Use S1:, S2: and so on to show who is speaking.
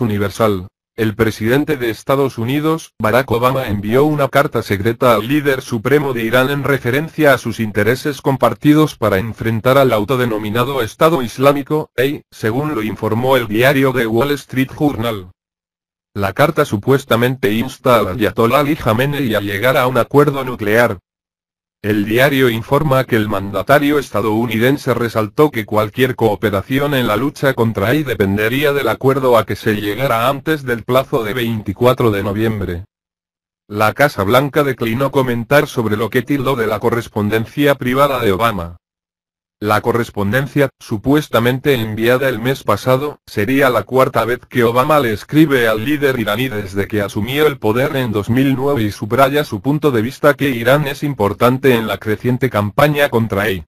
S1: Universal. El presidente de Estados Unidos, Barack Obama, envió una carta secreta al líder supremo de Irán en referencia a sus intereses compartidos para enfrentar al autodenominado Estado Islámico, EI, según lo informó el diario The Wall Street Journal. La carta supuestamente insta al Ayatollah Ali Khamenei a llegar a un acuerdo nuclear, el diario informa que el mandatario estadounidense resaltó que cualquier cooperación en la lucha contra él dependería del acuerdo a que se llegara antes del plazo de 24 de noviembre. La Casa Blanca declinó comentar sobre lo que tildó de la correspondencia privada de Obama. La correspondencia, supuestamente enviada el mes pasado, sería la cuarta vez que Obama le escribe al líder iraní desde que asumió el poder en 2009 y subraya su punto de vista que Irán es importante en la creciente campaña contra él.